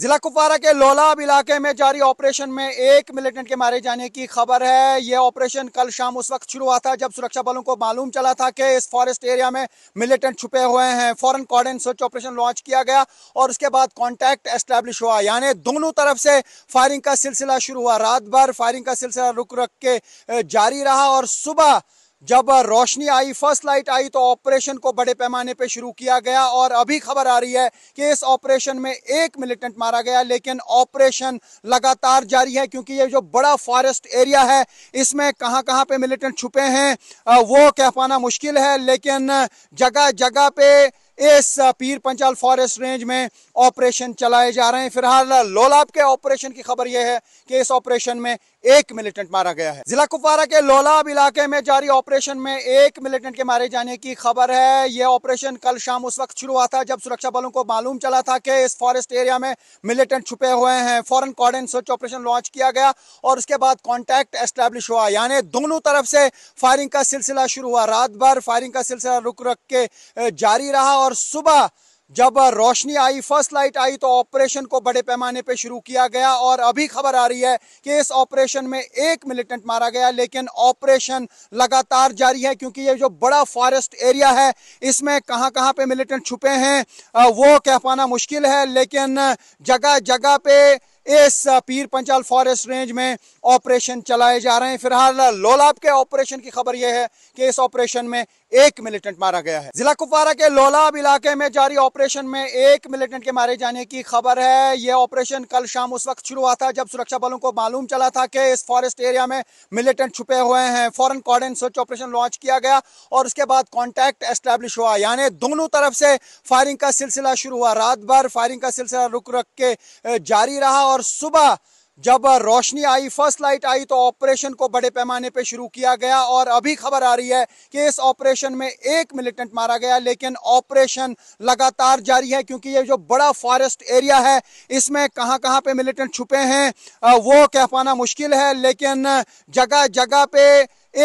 जिला कुपवारा के लोलाब इलाके में जारी ऑपरेशन में एक मिलिटेंट के मारे जाने की खबर है यह ऑपरेशन कल शाम उस वक्त शुरू हुआ था जब सुरक्षा बलों को मालूम चला था कि इस फॉरेस्ट एरिया में मिलिटेंट छुपे हुए हैं फॉरन कॉर्डन सर्च ऑपरेशन लॉन्च किया गया और उसके बाद कॉन्टैक्ट एस्टैब्लिश हुआ यानी दोनों तरफ से फायरिंग का सिलसिला शुरू हुआ रात भर फायरिंग का सिलसिला रुक रख के जारी रहा और सुबह जब रोशनी आई फर्स्ट लाइट आई तो ऑपरेशन को बड़े पैमाने पे शुरू किया गया और अभी खबर आ रही है कि इस ऑपरेशन में एक मिलिटेंट मारा गया लेकिन ऑपरेशन लगातार जारी है क्योंकि ये जो बड़ा फॉरेस्ट एरिया है इसमें कहां कहां पे मिलिटेंट छुपे हैं वो कह पाना मुश्किल है लेकिन जगह जगह पे इस पीर पंचाल फॉरेस्ट रेंज में ऑपरेशन चलाए जा रहे हैं फिलहाल लोलाब के ऑपरेशन की खबर यह है कि इस ऑपरेशन में एक मिलिटेंट मारा गया है जिला कुपवारा के लोलाब इलाके में जारी ऑपरेशन में एक मिलिटेंट के मारे जाने की खबर है यह ऑपरेशन कल शाम उस वक्त शुरू हुआ था जब सुरक्षा बलों को मालूम चला था कि इस फॉरेस्ट एरिया में मिलिटेंट छुपे हुए हैं फॉरन कॉर्डन सर्च ऑपरेशन लॉन्च किया गया और उसके बाद कॉन्टैक्ट एस्टेब्लिश हुआ यानी दोनों तरफ से फायरिंग का सिलसिला शुरू हुआ रात भर फायरिंग का सिलसिला रुक रुक के जारी रहा और और सुबह जब रोशनी आई फर्स्ट लाइट आई तो ऑपरेशन को बड़े पैमाने पे शुरू किया गया और अभी खबर आ रही है कि इस ऑपरेशन में एक मिलिटेंट मारा गया लेकिन ऑपरेशन लगातार जारी है क्योंकि ये जो बड़ा फॉरेस्ट एरिया है इसमें कहां कहां पे मिलिटेंट छुपे हैं वो कह पाना मुश्किल है लेकिन जगह जगह पे इस पीर पंचाल फॉरेस्ट रेंज में ऑपरेशन चलाए जा रहे हैं फिलहाल लोलाब के ऑपरेशन की खबर यह है कि इस ऑपरेशन में एक मिलिटेंट मारा गया है जिला कुपवारा के लोलाब इलाके में जारी ऑपरेशन में एक मिलिटेंट के मारे जाने की खबर है यह ऑपरेशन कल शाम उस वक्त शुरू हुआ था जब सुरक्षा बलों को मालूम चला था कि इस फॉरेस्ट एरिया में मिलिटेंट छुपे हुए हैं फॉरन कॉर्डन सर्च ऑपरेशन लॉन्च किया गया और उसके बाद कॉन्टैक्ट एस्टेब्लिश हुआ यानी दोनों तरफ से फायरिंग का सिलसिला शुरू हुआ रात भर फायरिंग का सिलसिला रुक रुक के जारी रहा और सुबह जब रोशनी आई फर्स्ट लाइट आई तो ऑपरेशन को बड़े पैमाने पर शुरू किया गया और अभी खबर आ रही है कि इस ऑपरेशन में एक मिलिटेंट मारा गया लेकिन ऑपरेशन लगातार जारी है क्योंकि ये जो बड़ा फॉरेस्ट एरिया है इसमें कहां कहां पे मिलिटेंट छुपे हैं वो कह पाना मुश्किल है लेकिन जगह जगह पे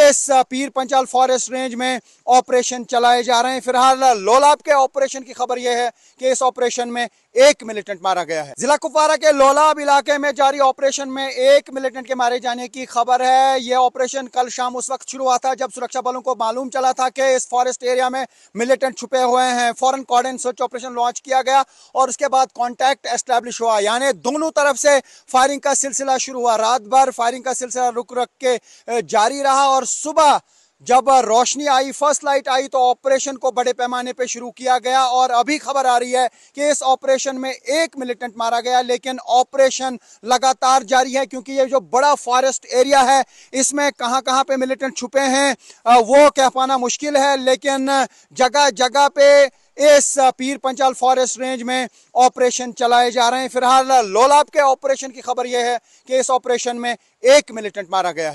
इस पीर पंचाल फॉरेस्ट रेंज में ऑपरेशन चलाए जा रहे हैं फिलहाल लोलाब के ऑपरेशन की खबर यह है कि इस ऑपरेशन में एक मिलिटेंट मारा गया है जिला कुपवारा के लोलाब इलाके में जारी ऑपरेशन में एक मिलिटेंट के मारे जाने की खबर है यह ऑपरेशन कल शाम उस वक्त शुरू हुआ था जब सुरक्षा बलों को मालूम चला था कि इस फॉरेस्ट एरिया में मिलिटेंट छुपे हुए हैं फॉरन कॉर्डन सर्च ऑपरेशन लॉन्च किया गया और उसके बाद कॉन्टैक्ट एस्टेब्लिश हुआ यानी दोनों तरफ से फायरिंग का सिलसिला शुरू हुआ रात भर फायरिंग का सिलसिला रुक रुक के जारी रहा और सुबह जब रोशनी आई फर्स्ट लाइट आई तो ऑपरेशन को बड़े पैमाने पर शुरू किया गया और अभी खबर आ रही है कि इस ऑपरेशन में एक मिलिटेंट मारा गया लेकिन ऑपरेशन लगातार जारी है क्योंकि ये जो बड़ा फॉरेस्ट एरिया है इसमें कहां कहां पे मिलिटेंट छुपे हैं वो कह पाना मुश्किल है लेकिन जगह जगह पे इस पीर पंचाल फॉरेस्ट रेंज में ऑपरेशन चलाए जा रहे हैं फिलहाल लोलाब के ऑपरेशन की खबर यह है कि इस ऑपरेशन में एक मिलिटेंट मारा गया है